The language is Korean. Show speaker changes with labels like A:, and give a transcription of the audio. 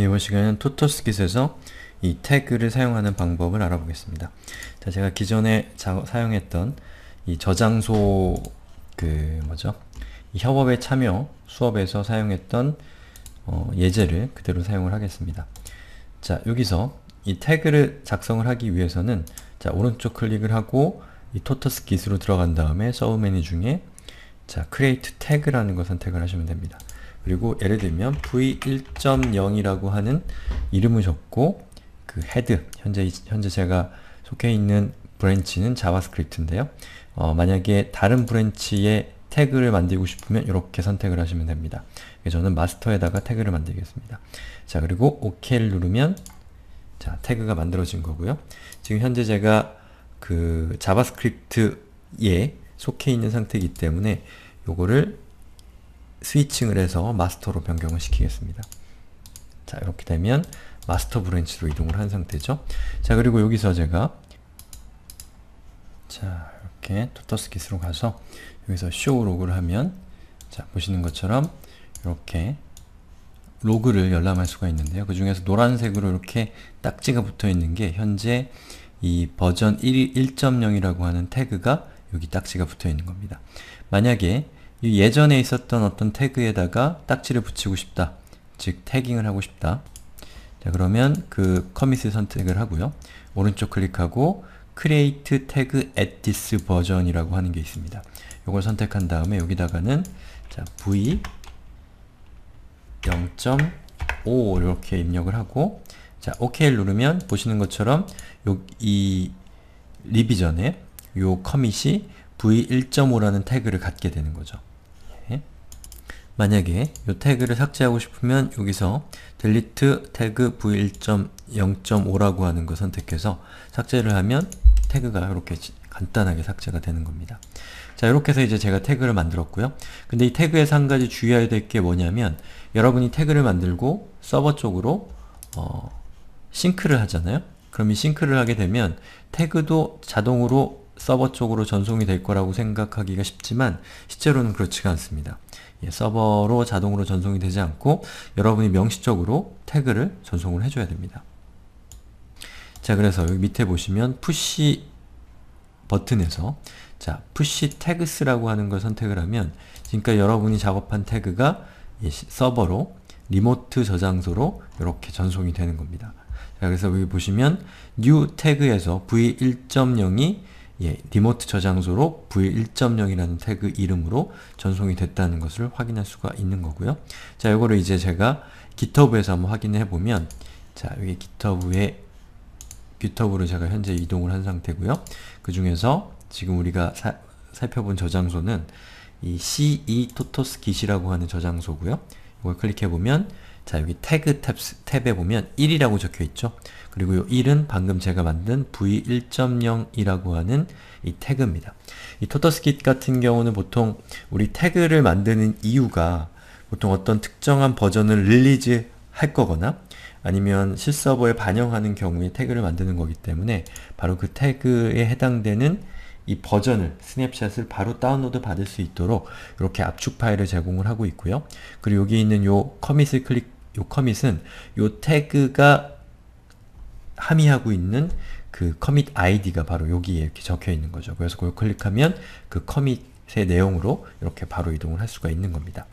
A: 이번 시간에는토토스킷에서이 태그를 사용하는 방법을 알아보겠습니다. 자, 제가 기존에 자, 사용했던 이 저장소 그 뭐죠? 협업에 참여 수업에서 사용했던 어, 예제를 그대로 사용을 하겠습니다. 자, 여기서 이 태그를 작성을 하기 위해서는 자, 오른쪽 클릭을 하고 이 토터스킷으로 들어간 다음에 서브 메뉴 중에 자, create 태그라는 거 선택을 하시면 됩니다. 그리고 예를 들면 v1.0이라고 하는 이름을 적고 그 헤드, 현재, 현재 제가 속해 있는 브랜치는 자바스크립트인데요. 어, 만약에 다른 브랜치에 태그를 만들고 싶으면 이렇게 선택을 하시면 됩니다. 저는 마스터에다가 태그를 만들겠습니다. 자 그리고 OK를 누르면 자 태그가 만들어진 거고요. 지금 현재 제가 그 자바스크립트에 속해 있는 상태이기 때문에 요거를 스위칭을 해서 마스터로 변경을 시키겠습니다. 자 이렇게 되면 마스터 브랜치로 이동을 한 상태죠. 자 그리고 여기서 제가 자 이렇게 토터스킷으로 가서 여기서 show 로그를 하면 자 보시는 것처럼 이렇게 로그를 열람할 수가 있는데요. 그 중에서 노란색으로 이렇게 딱지가 붙어 있는 게 현재 이 버전 1.0이라고 하는 태그가 여기 딱지가 붙어 있는 겁니다. 만약에 예전에 있었던 어떤 태그에다가 딱지를 붙이고 싶다. 즉 태깅을 하고 싶다. 자 그러면 그 커밋을 선택을 하고요. 오른쪽 클릭하고 create tag at this 버전이라고 하는 게 있습니다. 이걸 선택한 다음에 여기다가는 자, v 0.5 이렇게 입력을 하고 자, OK를 누르면 보시는 것처럼 요, 이 리비전에 요 커밋이 v 1.5라는 태그를 갖게 되는 거죠. 만약에 이 태그를 삭제하고 싶으면 여기서 delete 태그 v1.0.5라고 하는 거 선택해서 삭제를 하면 태그가 이렇게 간단하게 삭제가 되는 겁니다. 자 이렇게 해서 이제 제가 태그를 만들었고요. 근데 이 태그에서 한 가지 주의해야 될 게 뭐냐면 여러분이 태그를 만들고 서버 쪽으로 어, 싱크를 하잖아요. 그럼 이 싱크를 하게 되면 태그도 자동으로 서버 쪽으로 전송이 될 거라고 생각하기가 쉽지만 실제로는 그렇지가 않습니다. 예, 서버로 자동으로 전송이 되지 않고 여러분이 명시적으로 태그를 전송을 해줘야 됩니다. 자 그래서 여기 밑에 보시면 푸시 버튼에서 자 푸시 태그스라고 하는 걸 선택을 하면 지금까지 여러분이 작업한 태그가 예, 서버로 리모트 저장소로 이렇게 전송이 되는 겁니다. 자, 그래서 여기 보시면 new 태그에서 v 1.0이 예, 디모트 저장소로 v1.0이라는 태그 이름으로 전송이 됐다는 것을 확인할 수가 있는 거고요. 자, 이거를 이제 제가 GitHub에서 한번 확인해 보면 자, 여기 GitHub에 GitHub로 제가 현재 이동을 한 상태고요. 그 중에서 지금 우리가 사, 살펴본 저장소는 이 c e t o t o s g i t 이라고 하는 저장소고요. 이걸 클릭해 보면 자 여기 태그 탭, 탭에 보면 1이라고 적혀있죠? 그리고 이 1은 방금 제가 만든 v1.0이라고 하는 이 태그입니다. 이 토터스킷 같은 경우는 보통 우리 태그를 만드는 이유가 보통 어떤 특정한 버전을 릴리즈 할 거거나 아니면 실서버에 반영하는 경우에 태그를 만드는 거기 때문에 바로 그 태그에 해당되는 이 버전을, 스냅샷을 바로 다운로드 받을 수 있도록 이렇게 압축 파일을 제공을 하고 있고요. 그리고 여기 있는 요 커밋을 클릭 요 커밋은 요 태그가 함의하고 있는 그 커밋 아이디가 바로 여기에 이렇게 적혀 있는 거죠. 그래서 그걸 클릭하면 그 커밋의 내용으로 이렇게 바로 이동을 할 수가 있는 겁니다.